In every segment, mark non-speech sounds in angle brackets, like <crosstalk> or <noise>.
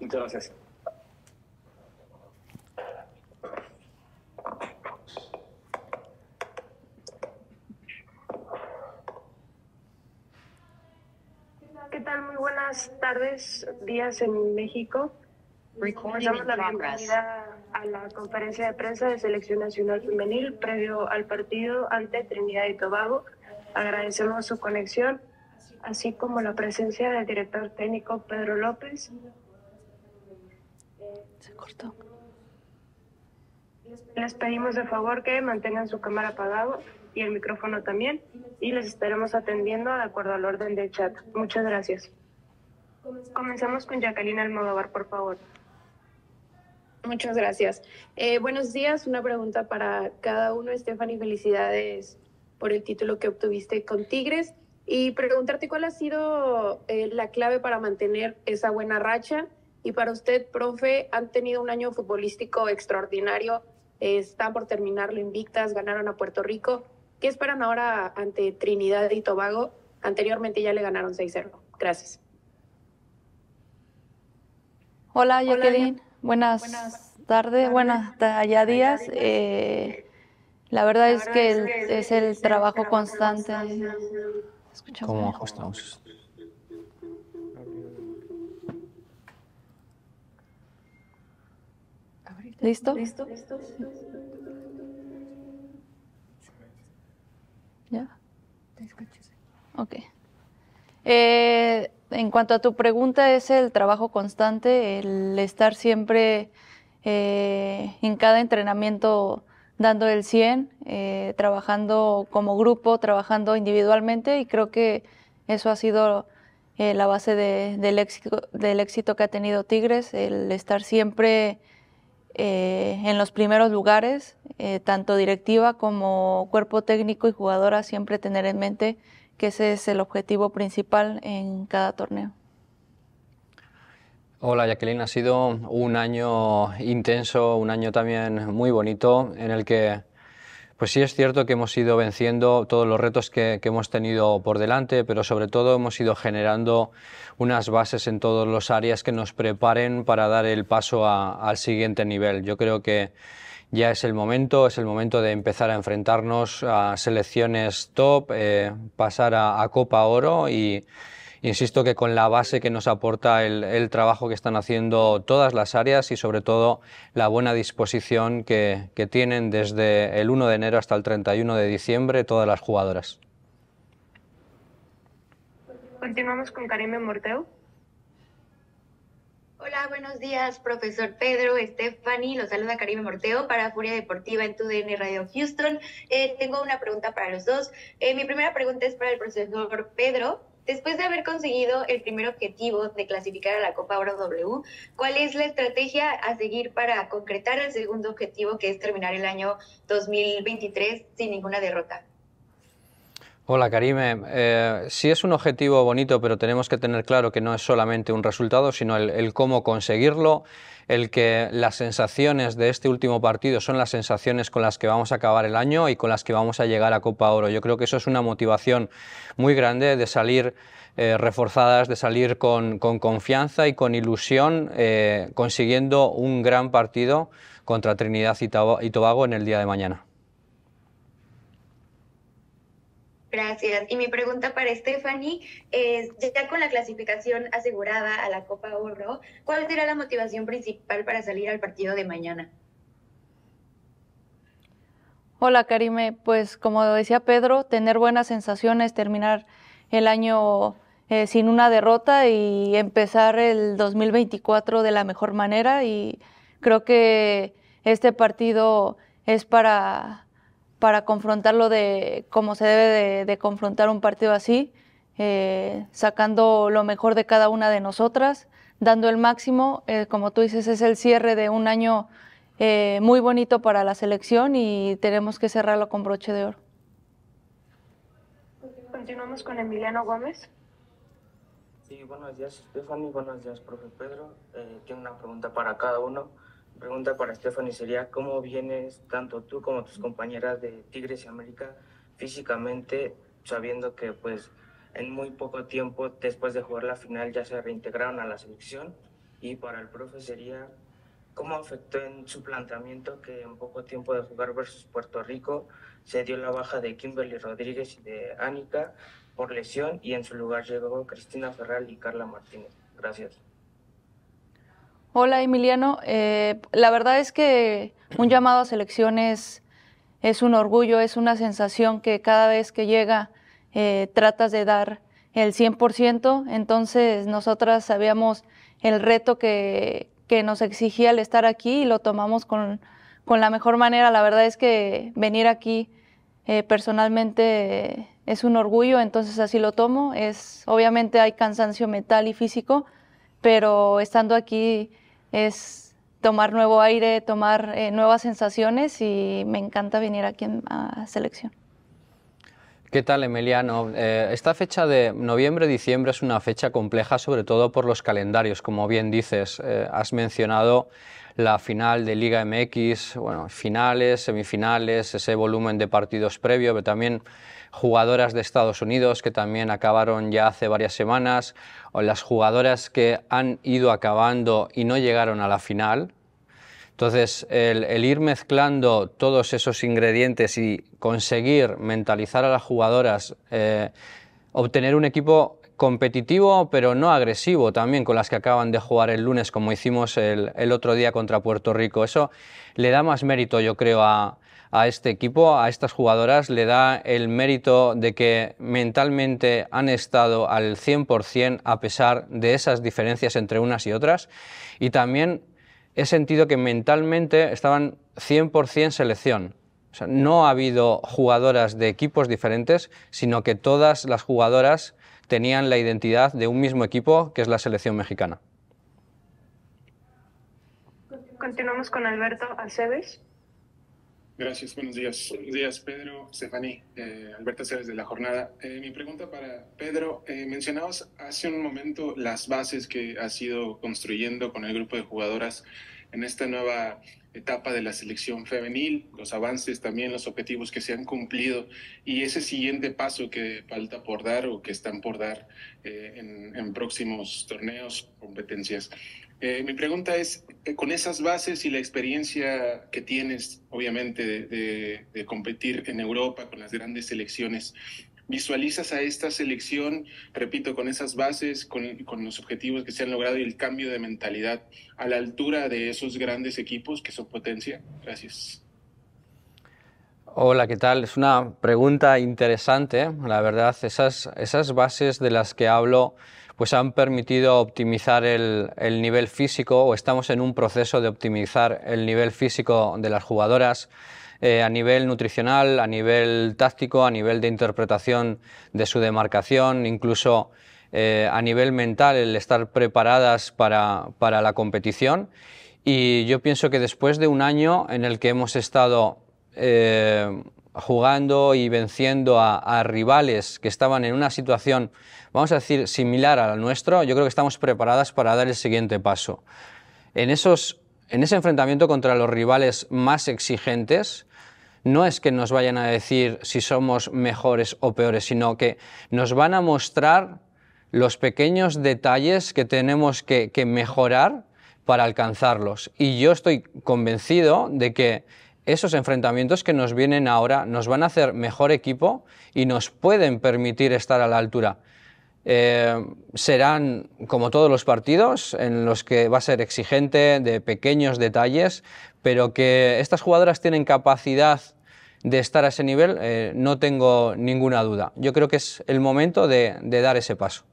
Muchas gracias. ¿Qué tal? Muy buenas tardes, días en México. Damos la bienvenida a la conferencia de prensa de Selección Nacional Femenil previo al partido ante Trinidad y Tobago. Agradecemos su conexión, así como la presencia del director técnico Pedro López, cortó. Les pedimos de favor que mantengan su cámara apagado y el micrófono también y les estaremos atendiendo de acuerdo al orden del chat. Muchas gracias. Comenzamos con Jacqueline Almodóvar, por favor. Muchas gracias. Eh, buenos días. Una pregunta para cada uno. Stephanie, felicidades por el título que obtuviste con Tigres. Y preguntarte cuál ha sido eh, la clave para mantener esa buena racha y para usted, profe, han tenido un año futbolístico extraordinario. Eh, están por terminarlo invictas, ganaron a Puerto Rico. ¿Qué esperan ahora ante Trinidad y Tobago? Anteriormente ya le ganaron 6-0. Gracias. Hola, Jacqueline. Buenas, tardes, buenas allá días. Eh, la verdad es que es el trabajo constante. Escuchamos. ¿Cómo ajustamos? ¿Listo? ¿Listo? ¿Ya? Te Ok. Eh, en cuanto a tu pregunta, es el trabajo constante, el estar siempre eh, en cada entrenamiento dando el 100, eh, trabajando como grupo, trabajando individualmente y creo que eso ha sido la base del, éxito, del éxito que ha tenido Tigres, el estar siempre eh, en los primeros lugares, eh, tanto directiva como cuerpo técnico y jugadora, siempre tener en mente que ese es el objetivo principal en cada torneo. Hola Jacqueline, ha sido un año intenso, un año también muy bonito en el que pues sí, es cierto que hemos ido venciendo todos los retos que, hemos tenido por delante, pero sobre todo hemos ido generando unas bases en todas las áreas que nos preparen para dar el paso al siguiente nivel. Yo creo que ya es el momento, es el momento de empezar a enfrentarnos a selecciones top, eh, pasar a Copa Oro y insisto que con la base que nos aporta el, trabajo que están haciendo todas las áreas y sobre todo la buena disposición que, tienen desde el 1 de enero hasta el 31 de diciembre todas las jugadoras. Continuamos con Karime Morteo. Hola, buenos días, profesor Pedro, Stephanie, los saluda Karime Morteo para Furia Deportiva en TUDN Radio Houston. Eh, tengo una pregunta para los dos. Eh, mi primera pregunta es para el profesor Pedro. Después de haber conseguido el primer objetivo de clasificar a la Copa Oro W, ¿cuál es la estrategia a seguir para concretar el segundo objetivo, que es terminar el año 2023 sin ninguna derrota? Hola Karime, eh, sí es un objetivo bonito, pero tenemos que tener claro que no es solamente un resultado, sino el, cómo conseguirlo, el que las sensaciones de este último partido son las sensaciones con las que vamos a acabar el año y con las que vamos a llegar a Copa Oro. Yo creo que eso es una motivación muy grande de salir eh, reforzadas, de salir con, confianza y con ilusión, eh, consiguiendo un gran partido contra Trinidad y Tobago en el día de mañana. Gracias. Y mi pregunta para Stephanie es, ya con la clasificación asegurada a la Copa Oro, ¿cuál será la motivación principal para salir al partido de mañana? Hola Karime, pues como decía Pedro, tener buenas sensaciones, terminar el año eh, sin una derrota y empezar el 2024 de la mejor manera y creo que este partido es para para confrontarlo de cómo se debe de, confrontar un partido así, eh, sacando lo mejor de cada una de nosotras, dando el máximo. Eh, como tú dices, es el cierre de un año eh, muy bonito para la selección y tenemos que cerrarlo con broche de oro. Continuamos con Emiliano Gómez. Sí, buenos días, Stephanie. Buenos días, profe Pedro. tengo una pregunta para cada uno pregunta para Stephanie sería, ¿cómo vienes tanto tú como tus compañeras de Tigres y América físicamente, sabiendo que pues en muy poco tiempo después de jugar la final ya se reintegraron a la selección? Y para el profe sería, ¿cómo afectó en su planteamiento que en poco tiempo de jugar versus Puerto Rico se dio la baja de Kimberly Rodríguez y de Anika por lesión y en su lugar llegó Cristina Ferral y Carla Martínez? Gracias. Hola Emiliano, eh, la verdad es que un llamado a selecciones es un orgullo, es una sensación que cada vez que llega eh, tratas de dar el 100%, entonces nosotras sabíamos el reto que, nos exigía el estar aquí y lo tomamos con, la mejor manera. La verdad es que venir aquí eh, personalmente es un orgullo, entonces así lo tomo. Es, obviamente hay cansancio mental y físico, pero estando aquí es tomar nuevo aire, tomar eh, nuevas sensaciones y me encanta venir aquí a selección. ¿Qué tal, Emiliano? Eh, esta fecha de noviembre-diciembre es una fecha compleja, sobre todo por los calendarios. Como bien dices, eh, has mencionado la final de Liga MX, bueno, finales, semifinales, ese volumen de partidos previo, pero también jugadoras de Estados Unidos que también acabaron ya hace varias semanas, o las jugadoras que han ido acabando y no llegaron a la final. Entonces, el, ir mezclando todos esos ingredientes y conseguir mentalizar a las jugadoras, eh, obtener un equipo competitivo pero no agresivo también con las que acaban de jugar el lunes como hicimos el, otro día contra Puerto Rico. Eso le da más mérito yo creo a, a este equipo, a estas jugadoras, le da el mérito de que mentalmente han estado al 100% a pesar de esas diferencias entre unas y otras. Y también he sentido que mentalmente estaban 100% selección. O sea, no ha habido jugadoras de equipos diferentes, sino que todas las jugadoras tenían la identidad de un mismo equipo, que es la selección mexicana. Continuamos con Alberto Aceves. Gracias, buenos días. Buenos días, Pedro, Stephanie, eh, Alberta Ceres de la jornada. Eh, mi pregunta para Pedro, eh, hace un momento las bases que has ido construyendo con el grupo de jugadoras en esta nueva etapa de la selección femenil, los avances también, los objetivos que se han cumplido y ese siguiente paso que falta por dar o que están por dar eh, en, en próximos torneos, competencias. Eh, mi pregunta es, eh, con esas bases y la experiencia que tienes, obviamente, de, competir en Europa con las grandes selecciones, ¿visualizas a esta selección, repito, con esas bases, con, con, los objetivos que se han logrado y el cambio de mentalidad a la altura de esos grandes equipos que son potencia? Gracias. Hola, ¿qué tal? Es una pregunta interesante. ¿eh? La verdad, esas, esas bases de las que hablo pues han permitido optimizar el, nivel físico o estamos en un proceso de optimizar el nivel físico de las jugadoras. Eh, a nivel nutricional, a nivel táctico, a nivel de interpretación de su demarcación, incluso eh, a nivel mental, el estar preparadas para, la competición. Y yo pienso que después de un año en el que hemos estado eh, jugando y venciendo a, rivales que estaban en una situación, vamos a decir, similar a la nuestra, yo creo que estamos preparadas para dar el siguiente paso. En, esos, en ese enfrentamiento contra los rivales más exigentes, no es que nos vayan a decir si somos mejores o peores, sino que nos van a mostrar los pequeños detalles que tenemos que mejorar para alcanzarlos. Y yo estoy convencido de que esos enfrentamientos que nos vienen ahora nos van a hacer mejor equipo y nos pueden permitir estar a la altura. Eh, serán como todos los partidos en los que va a ser exigente de pequeños detalles, pero que estas jugadoras tienen capacidad de estar a ese nivel, eh, no tengo ninguna duda. Yo creo que es el momento de, de dar ese paso.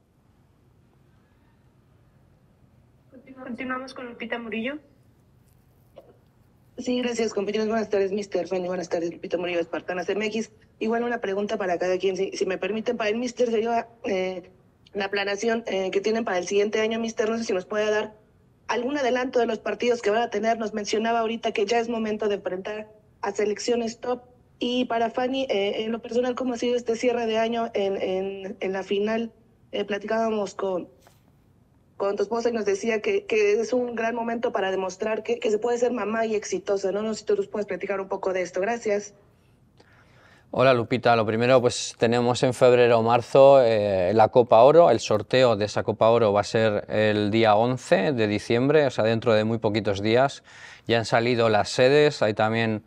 Continuamos con Lupita Murillo. Sí, gracias, compañeros. Buenas tardes, Mr. Fanny. Buenas tardes, Lupita Murillo, Espartanas MX. Igual una pregunta para cada quien, si, me permiten. Para el Mister sería eh, la planación eh, que tienen para el siguiente año, Mister. No sé si nos puede dar algún adelanto de los partidos que van a tener. Nos mencionaba ahorita que ya es momento de enfrentar a selecciones top. Y para Fanny, eh, en lo personal, ¿cómo ha sido este cierre de año en la final? platicábamos con, con tu esposa y nos decía que, que es un gran momento para demostrar que, que, se puede ser mamá y exitosa, ¿no? sé si tú nos puedes platicar un poco de esto. Gracias. Hola Lupita, lo primero pues tenemos en febrero o marzo eh, la Copa Oro, el sorteo de esa Copa Oro va a ser el día 11 de diciembre, o sea dentro de muy poquitos días, ya han salido las sedes, hay también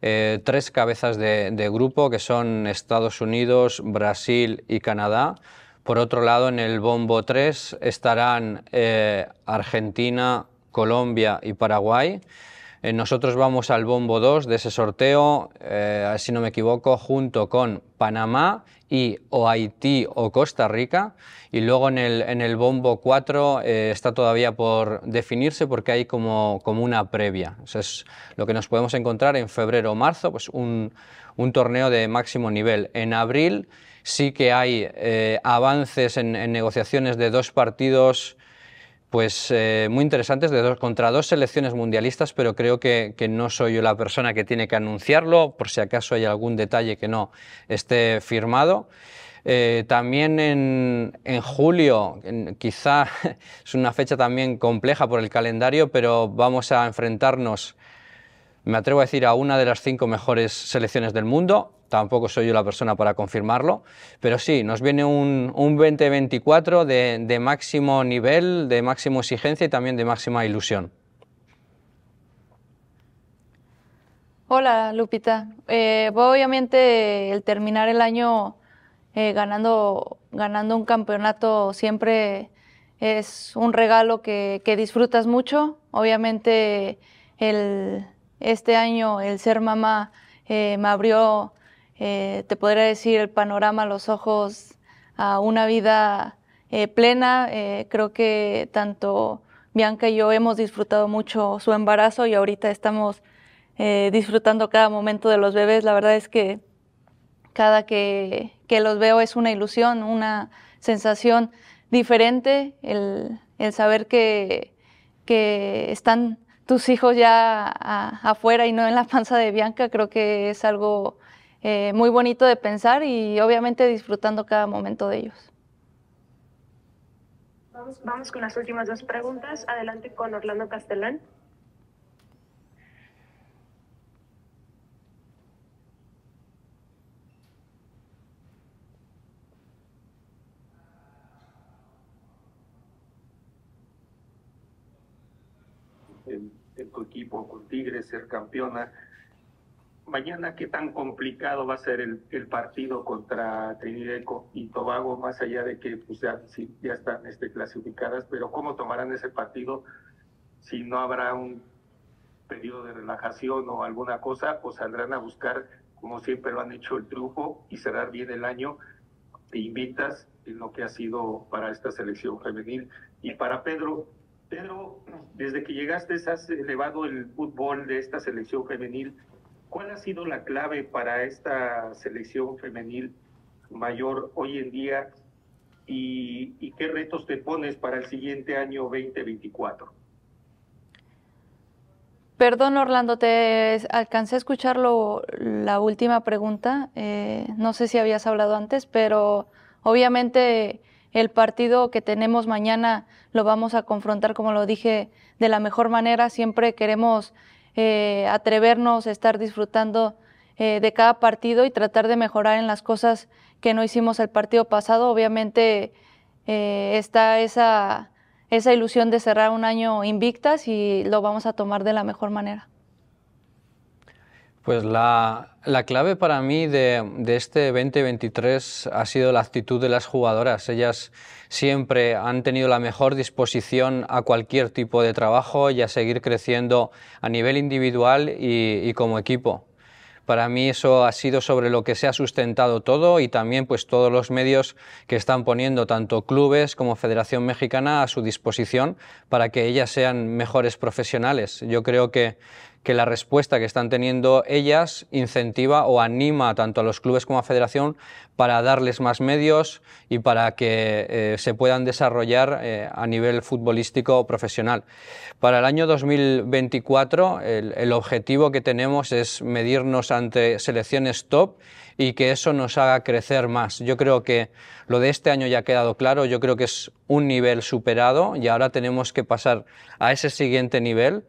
eh, tres cabezas de, de grupo que son Estados Unidos, Brasil y Canadá, por otro lado, en el bombo 3 estarán eh, Argentina, Colombia y Paraguay. Eh, nosotros vamos al bombo 2 de ese sorteo, eh, si no me equivoco, junto con Panamá y o Haití o Costa Rica. Y luego en el, bombo 4 eh, está todavía por definirse porque hay como, una previa. Eso es lo que nos podemos encontrar en febrero o marzo, pues un, torneo de máximo nivel. En abril sí que hay avances en, negociaciones de dos partidos pues eh, muy interesantes de dos, contra dos selecciones mundialistas, pero creo que, no soy yo la persona que tiene que anunciarlo, por si acaso hay algún detalle que no esté firmado. Eh, también en, julio, quizá <laughs> es una fecha también compleja por el calendario, pero vamos a enfrentarnos, me atrevo a decir, a una de las cinco mejores selecciones del mundo, tampoco soy yo la persona para confirmarlo, pero sí, nos viene un, 2024 de, máximo nivel, de máxima exigencia y también de máxima ilusión. Hola Lupita, eh, obviamente el terminar el año eh, ganando, ganando un campeonato siempre es un regalo que, disfrutas mucho. Obviamente este año el ser mamá eh, me abrió eh, te podría decir, el panorama, los ojos a una vida eh, plena. Eh, creo que tanto Bianca y yo hemos disfrutado mucho su embarazo y ahorita estamos disfrutando cada momento de los bebés. La verdad es que cada que, los veo es una ilusión, una sensación diferente, el, saber que están tus hijos ya afuera y no en la panza de Bianca, creo que es algo eh, muy bonito de pensar y obviamente disfrutando cada momento de ellos. Vamos, con las últimas dos preguntas. Adelante con Orlando Castellán. ¿En tu equipo con Tigres ser campeona mañana qué tan complicado va a ser el, partido contra Trinidad y Tobago, más allá de que pues, ya, están este, clasificadas, pero cómo tomarán ese partido si no habrá un periodo de relajación o alguna cosa, o pues saldrán a buscar, como siempre lo han hecho, el triunfo y cerrar bien el año te invitas en lo que ha sido para esta selección femenil. Y para Pedro, Pedro, desde que llegaste has elevado el fútbol de esta selección femenil ¿Cuál ha sido la clave para esta selección femenil mayor hoy en día y, qué retos te pones para el siguiente año 2024? Perdón, Orlando, te alcancé a escuchar la última pregunta. Eh, no sé si habías hablado antes, pero obviamente el partido que tenemos mañana lo vamos a confrontar, como lo dije, de la mejor manera. Siempre queremos eh, atrevernos a estar disfrutando eh, de cada partido y tratar de mejorar en las cosas que no hicimos el partido pasado. Obviamente eh, está esa, esa ilusión de cerrar un año invictas y lo vamos a tomar de la mejor manera. Pues la, clave para mí de, este 2023 ha sido la actitud de las jugadoras. Ellas siempre han tenido la mejor disposición a cualquier tipo de trabajo y a seguir creciendo a nivel individual y, y como equipo. Para mí eso ha sido sobre lo que se ha sustentado todo y también pues todos los medios que están poniendo tanto clubes como Federación Mexicana a su disposición para que ellas sean mejores profesionales. Yo creo que que la respuesta que están teniendo ellas incentiva o anima tanto a los clubes como a la federación para darles más medios y para que eh, se puedan desarrollar eh, a nivel futbolístico profesional. Para el año 2024 el, el objetivo que tenemos es medirnos ante selecciones top y que eso nos haga crecer más. Yo creo que lo de este año ya ha quedado claro, yo creo que es un nivel superado y ahora tenemos que pasar a ese siguiente nivel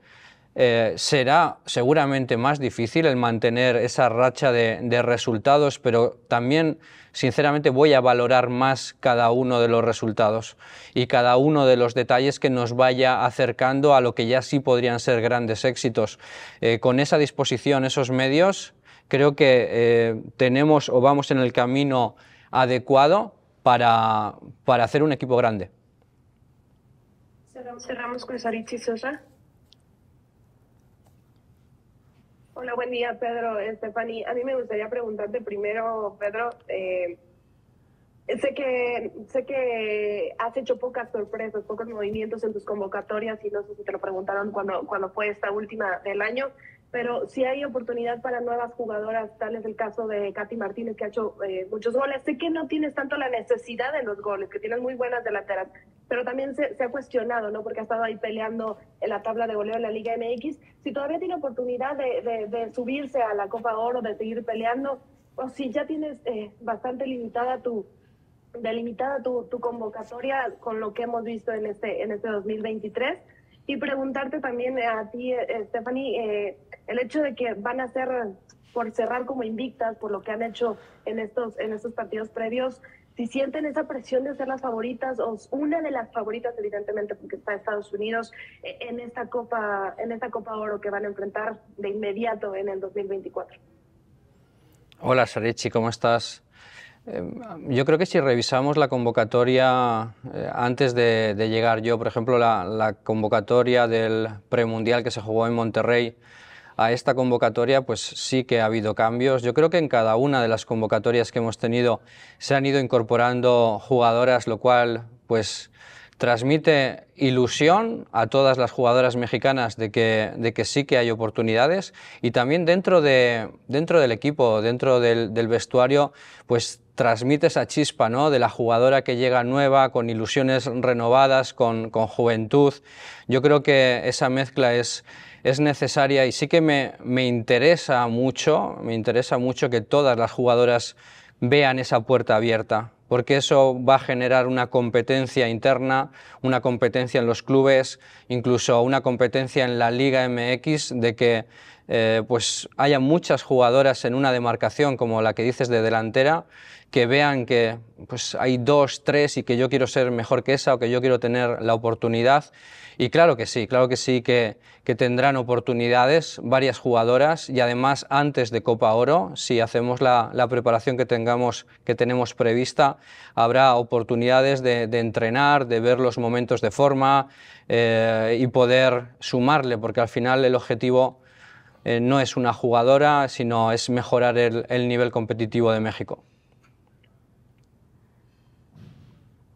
eh, será seguramente más difícil el mantener esa racha de, resultados, pero también, sinceramente, voy a valorar más cada uno de los resultados y cada uno de los detalles que nos vaya acercando a lo que ya sí podrían ser grandes éxitos. Eh, con esa disposición, esos medios, creo que eh, tenemos o vamos en el camino adecuado para, para hacer un equipo grande. Cerramos con Saritzi Sosa. Hola, buen día, Pedro, Stephanie. A mí me gustaría preguntarte primero, Pedro, eh, sé que sé que has hecho pocas sorpresas, pocos movimientos en tus convocatorias y no sé si te lo preguntaron cuando cuando fue esta última del año, pero si hay oportunidad para nuevas jugadoras, tal es el caso de Katy Martínez, que ha hecho eh, muchos goles. Sé que no tienes tanto la necesidad de los goles, que tienes muy buenas delanteras, pero también se, ha cuestionado, ¿no? Porque ha estado ahí peleando en la tabla de goleo en la Liga MX. Si todavía tiene oportunidad de, de, subirse a la Copa Oro, de seguir peleando, o si ya tienes eh, bastante limitada tu delimitada tu, tu convocatoria con lo que hemos visto en este en este 2023 y preguntarte también a ti, eh, Stephanie, eh, el hecho de que van a ser por cerrar como invictas, por lo que han hecho en estos, en estos partidos previos, si sienten esa presión de ser las favoritas o una de las favoritas, evidentemente, porque está Estados Unidos e, en esta Copa, en esta Copa Oro que van a enfrentar de inmediato en el 2024. Hola, Sarichi, ¿cómo estás? Em, yo creo que si revisamos la convocatoria eh, antes de, llegar yo, por ejemplo, la, la convocatoria del premundial que se jugó en Monterrey, a esta convocatoria, pues sí que ha habido cambios. Yo creo que en cada una de las convocatorias que hemos tenido se han ido incorporando jugadoras, lo cual pues transmite ilusión a todas las jugadoras mexicanas de que, de que sí que hay oportunidades y también dentro, de, dentro del equipo, dentro del, vestuario, pues transmite esa chispa ¿no? de la jugadora que llega nueva, con ilusiones renovadas, con, con juventud. Yo creo que esa mezcla es, es necesaria y sí que me, me interesa mucho, me interesa mucho que todas las jugadoras vean esa puerta abierta, porque eso va a generar una competencia interna, una competencia en los clubes, incluso una competencia en la Liga MX de que eh, pues haya muchas jugadoras en una demarcación como la que dices de delantera que vean que pues hay dos, tres y que yo quiero ser mejor que esa o que yo quiero tener la oportunidad. Y claro que sí, claro que sí que, tendrán oportunidades varias jugadoras y además antes de Copa Oro, si hacemos la, preparación que, tengamos, que tenemos prevista, habrá oportunidades de, entrenar, de ver los momentos de forma eh, y poder sumarle, porque al final el objetivo eh, no es una jugadora, sino es mejorar el, nivel competitivo de México.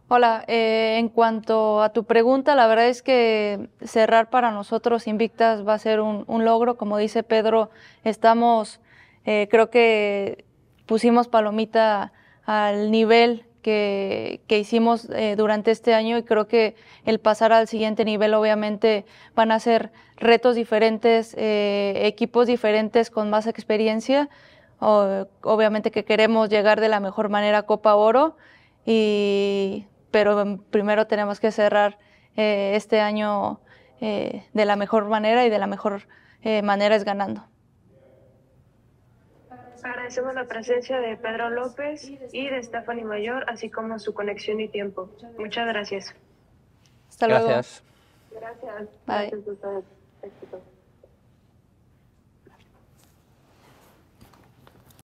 Hola, eh, en cuanto a tu pregunta, la verdad es que cerrar para nosotros Invictas va a ser un, logro. Como dice Pedro, estamos, eh, creo que pusimos palomita al nivel que, hicimos eh, durante este año y creo que el pasar al siguiente nivel obviamente van a ser retos diferentes, eh, equipos diferentes con más experiencia. obviamente que queremos llegar de la mejor manera a Copa Oro, pero primero tenemos que cerrar eh, este año de la mejor manera y de la mejor manera es ganando. Agradecemos la presencia de Pedro López y de Stephanie Mayor, así como su conexión y tiempo. Muchas gracias. Hasta luego. Gracias. Gracias. Bye.